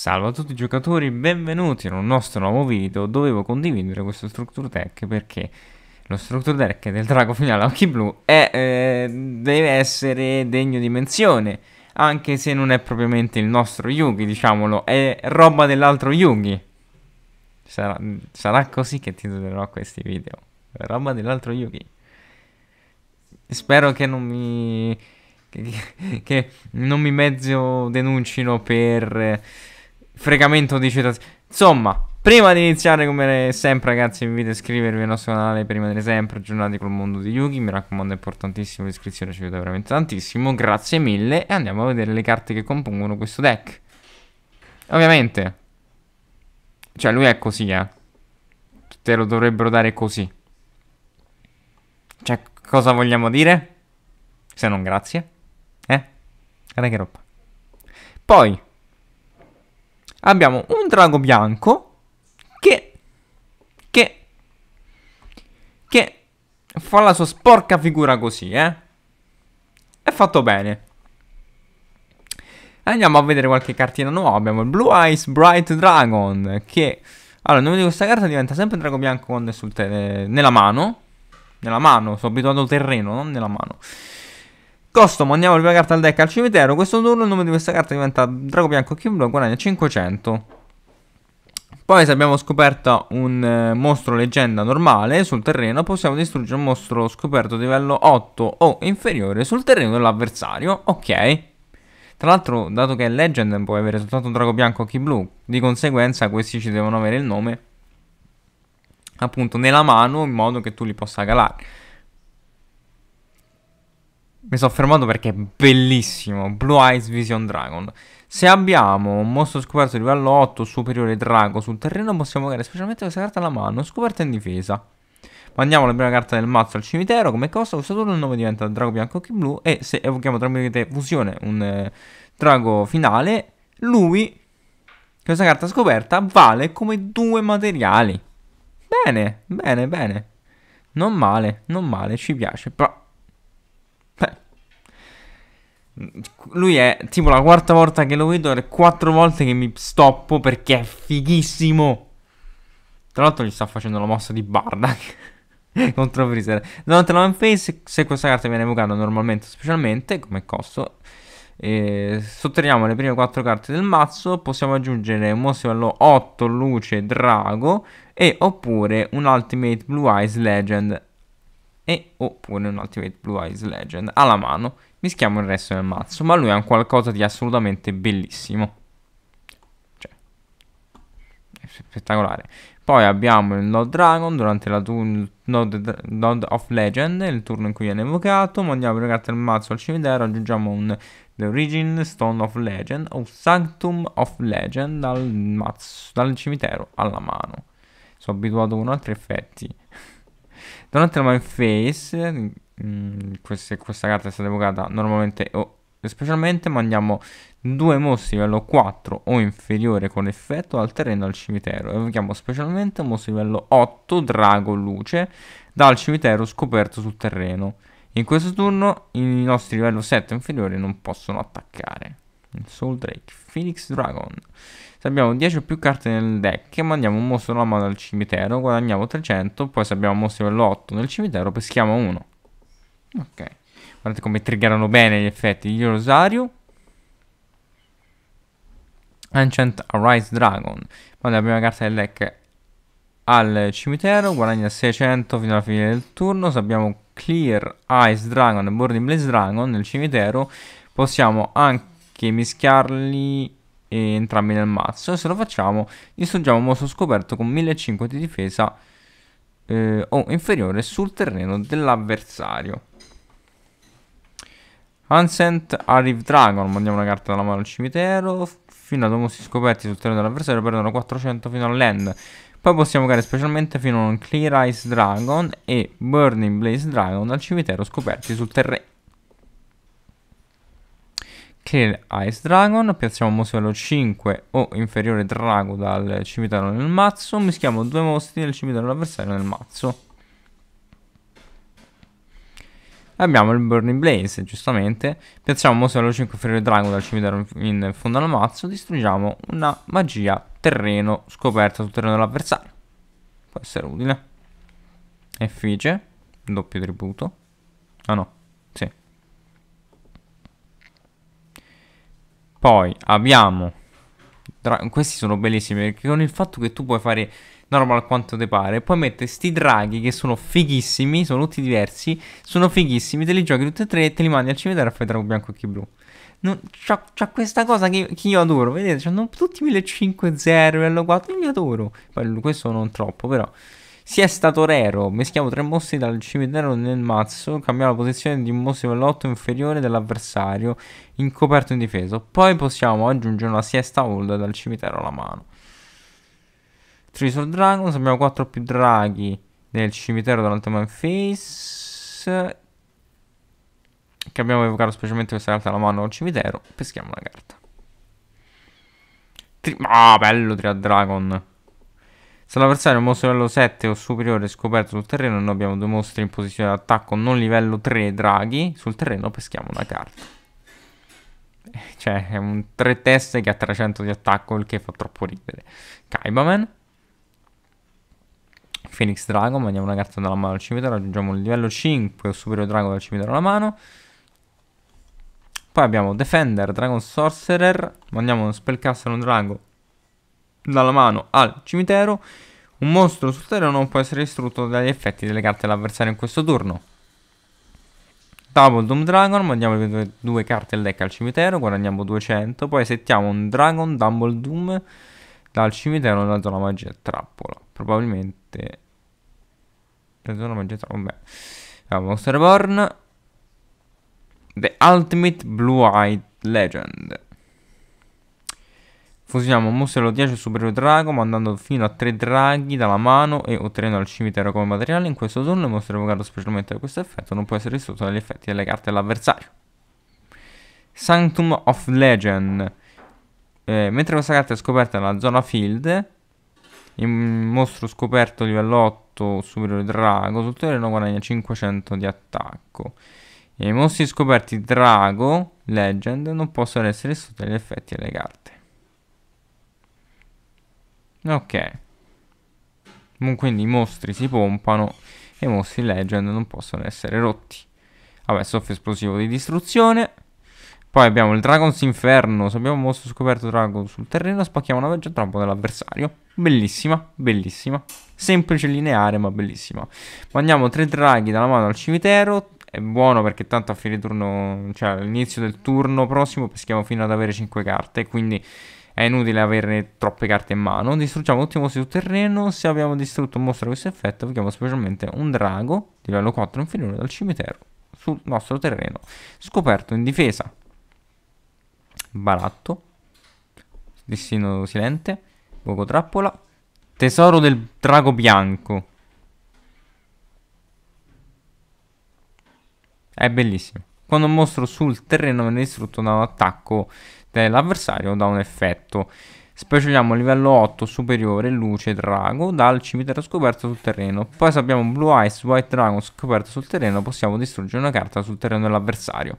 Salve a tutti i giocatori, benvenuti in un nostro nuovo video. Dovevo condividere questo structure deck perché lo structure deck del drago finale a occhi blu è, eh, deve essere degno di menzione, anche se non è propriamente il nostro Yugi, diciamolo, è roba dell'altro Yugi. Sarà, sarà così che titolerò questi video, roba dell'altro Yugi. Spero che non mi... Che, che, non mi mezzo denuncino per fregamento di citazioni. Insomma, prima di iniziare, come sempre, ragazzi, vi invito a iscrivervi al nostro canale. Prima di sempre, aggiornati col mondo di Yugi. Mi raccomando, è importantissimo. L'iscrizione ci aiuta veramente tantissimo. Grazie mille. E andiamo a vedere le carte che compongono questo deck. Ovviamente. Cioè, lui è così, eh. Te lo dovrebbero dare così. Cioè, cosa vogliamo dire? Se non grazie. Eh? Guarda che roba. Poi, abbiamo un drago bianco che, che, che fa la sua sporca figura così, eh. È fatto bene. Andiamo a vedere qualche cartina nuova. Abbiamo il Blue Eyes Bright Dragon. Che allora, il nome di questa carta diventa sempre drago bianco quando è sul nella mano. Nella mano, sono abituato al terreno, non nella mano. Costo, mandiamo la prima carta al deck al cimitero. Questo turno il nome di questa carta diventa Drago Bianco Kim Blu, guadagna 500. Poi se abbiamo scoperto un eh, mostro leggenda normale sul terreno, possiamo distruggere un mostro scoperto di livello 8 o inferiore sul terreno dell'avversario. Ok. Tra l'altro, dato che è legend, puoi avere soltanto un drago bianco occhi blu. Di conseguenza, questi ci devono avere il nome appunto nella mano in modo che tu li possa calare mi sono fermato perché è bellissimo, Blue Eyes Vision Dragon. Se abbiamo un mostro scoperto di livello 8 superiore drago sul terreno possiamo avere specialmente questa carta alla mano, scoperta in difesa. Mandiamo la prima carta del mazzo al cimitero, come costa, Questo turno il nome diventa drago bianco occhi blu e se evochiamo tramite fusione un eh, drago finale, lui, questa carta scoperta, vale come due materiali. Bene, bene, bene. Non male, non male, ci piace, però lui è tipo la quarta volta che lo vedo e quattro volte che mi stoppo perché è fighissimo. Tra l'altro gli sta facendo la mossa di Bardak contro Freezer. Durante la face, se questa carta viene evocata normalmente specialmente, come costo, eh, sottraiamo le prime quattro carte del mazzo, possiamo aggiungere un mostro livello 8 luce drago e oppure un ultimate blue eyes legend e oppure un Ultimate Blue Eyes Legend alla mano, mischiamo il resto del mazzo, ma lui ha qualcosa di assolutamente bellissimo. Cioè, è spettacolare. Poi abbiamo il Node Dragon durante la Node, Node of Legend, il turno in cui viene evocato, mandiamo le carte del mazzo al cimitero, aggiungiamo un The Origin Stone of Legend o Sanctum of Legend dal, mazzo, dal cimitero alla mano. Sono abituato con altri effetti. Durante la main phase, mh, mm, questa, questa carta è stata evocata normalmente o oh, specialmente, mandiamo due mostri livello 4 o inferiore con effetto al terreno al cimitero. Evochiamo specialmente un mostro livello 8, drago luce, dal cimitero scoperto sul terreno. In questo turno i nostri livello 7 inferiori non possono attaccare. Soul Drake, Phoenix Dragon. Se abbiamo 10 o più carte nel deck, mandiamo un mostro lama dal cimitero, guadagniamo 300, poi se abbiamo un mostro livello 8 nel cimitero, peschiamo uno. Ok. Guardate come triggerano bene gli effetti di Rosario. Ancient Arise Dragon. Manda la prima carta del deck al cimitero, guadagna 600 fino alla fine del turno. Se abbiamo Clear Ice Dragon e Burning Blaze Dragon nel cimitero, possiamo anche che mischiarli entrambi nel mazzo. Se lo facciamo, distruggiamo un mostro scoperto con 1500 di difesa eh, o inferiore sul terreno dell'avversario. Ancient Arrive Dragon, mandiamo una carta dalla mano al cimitero, fino ad due mostri scoperti sul terreno dell'avversario perdono 400 fino all'end. Poi possiamo giocare specialmente fino a un Clear Ice Dragon e Burning Blaze Dragon al cimitero scoperti sul terreno che Ice Dragon, piazziamo un mostro livello 5 o inferiore drago dal cimitero nel mazzo, mischiamo due mostri del cimitero dell'avversario nel mazzo. Abbiamo il Burning Blaze, giustamente, piazziamo un mostro livello 5 inferiore drago dal cimitero in fondo al mazzo, distruggiamo una magia terreno scoperta sul terreno dell'avversario. Può essere utile. Effigie, doppio tributo. Ah no, Poi abbiamo... Dra questi sono bellissimi perché con il fatto che tu puoi fare normal quanto ti pare. Poi mette sti draghi che sono fighissimi, sono tutti diversi, sono fighissimi, te li giochi tutti e tre, E te li mandi al cimitero a fare drago bianco e chi blu. c'ha, questa cosa che, che, io adoro, vedete, c'hanno tutti 1500, L4, io li adoro. Poi questo non troppo, però... Si è stato rero, meschiamo tre mostri dal cimitero nel mazzo, cambiamo la posizione di un mostro dell'otto inferiore dell'avversario, in coperto in difesa. Poi possiamo aggiungere una siesta hold dal cimitero alla mano. Trisor Dragons, abbiamo 4 più draghi nel cimitero dell'Alteman Face, che abbiamo evocato specialmente questa carta alla mano al cimitero, peschiamo una carta. Tri ah, bello Tria Dragon. Se l'avversario è un mostro livello 7 o superiore scoperto sul terreno, noi abbiamo due mostri in posizione d'attacco non livello 3 draghi, sul terreno peschiamo una carta. Eh, cioè, è un 3 teste che ha 300 di attacco, il che fa troppo ridere. Kaibaman. Phoenix Dragon, mandiamo una carta dalla mano al cimitero, aggiungiamo il livello 5 o superiore drago dal cimitero alla mano. Poi abbiamo Defender, Dragon Sorcerer, mandiamo uno Spellcaster, un drago dalla mano al cimitero. Un mostro sul terreno non può essere distrutto dagli effetti delle carte dell'avversario in questo turno. Double Doom Dragon, mandiamo le due, due carte del deck al cimitero, guadagniamo 200. Poi settiamo un Dragon Double Doom dal cimitero nella zona magia trappola. Probabilmente... La zona magia trappola, vabbè. Abbiamo Monster Born. The Ultimate Blue Eyed Legend. Fusioniamo un museo 10 superiore drago mandando fino a 3 draghi dalla mano e ottenendo il cimitero come materiale. In questo turno il mostro evocato specialmente da questo effetto non può essere distrutto dagli effetti delle carte dell'avversario. Sanctum of Legend. Eh, mentre questa carta è scoperta nella zona field, il mostro scoperto livello 8 superiore drago sul terreno guadagna 500 di attacco. E I mostri scoperti drago, legend, non possono essere distrutti dagli effetti delle carte. Ok. Quindi i mostri si pompano e i mostri legend non possono essere rotti. Vabbè, soffio esplosivo di distruzione. Poi abbiamo il Dragon's Inferno. Se abbiamo un mostro scoperto Dragon sul terreno, spacchiamo la veggia troppo dell'avversario. Bellissima, bellissima. Semplice, lineare, ma bellissima. Mandiamo tre draghi dalla mano al cimitero. È buono perché tanto a fine turno, cioè all'inizio del turno prossimo, peschiamo fino ad avere 5 carte. Quindi è inutile averne troppe carte in mano. Distruggiamo tutti i mostri sul terreno. Se abbiamo distrutto un mostro a questo effetto, applichiamo specialmente un drago di livello 4 inferiore dal cimitero sul nostro terreno, scoperto in difesa. Baratto, destino silente, poco trappola, tesoro del drago bianco. È bellissimo quando un mostro sul terreno viene distrutto da un attacco dell'avversario o da un effetto. Specialiamo livello 8 superiore Luce Drago dal cimitero scoperto sul terreno. Poi se abbiamo Blue Eyes White Dragon scoperto sul terreno possiamo distruggere una carta sul terreno dell'avversario.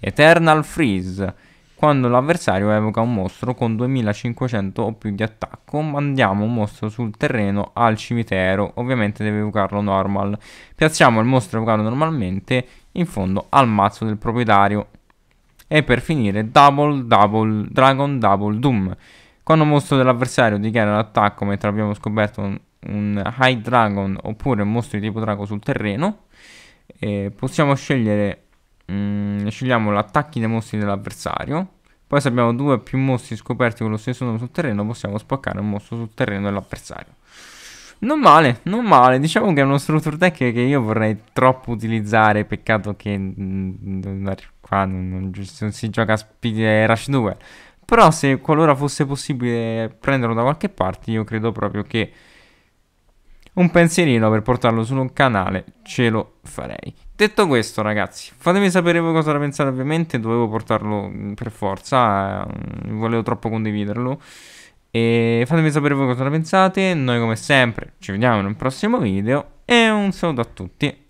Eternal Freeze quando l'avversario evoca un mostro con 2500 o più di attacco, mandiamo un mostro sul terreno al cimitero, ovviamente deve evocarlo normal. Piazziamo il mostro evocato normalmente in fondo al mazzo del proprietario. E per finire Double Double Dragon Double Doom. Quando un mostro dell'avversario dichiara l'attacco mentre abbiamo scoperto un, un, High Dragon oppure un mostro di tipo drago sul terreno, eh, possiamo scegliere mm, scegliamo l'attacco dei mostri dell'avversario. Poi se abbiamo due o più mostri scoperti con lo stesso nome sul terreno, possiamo spaccare un mostro sul terreno dell'avversario. Non male, non male. Diciamo che è uno structure deck che io vorrei troppo utilizzare. Peccato che mm, qua non, non, non, si gioca Speed eh, Rush 2. Però se qualora fosse possibile prenderlo da qualche parte, io credo proprio che un pensierino per portarlo su un canale ce lo farei. Detto questo, ragazzi, fatemi sapere voi cosa ne pensate. Ovviamente dovevo portarlo mm, per forza, eh, mm, volevo troppo condividerlo. E fatemi sapere voi cosa ne pensate. Noi, come sempre, ci vediamo in un prossimo video. E un saluto a tutti.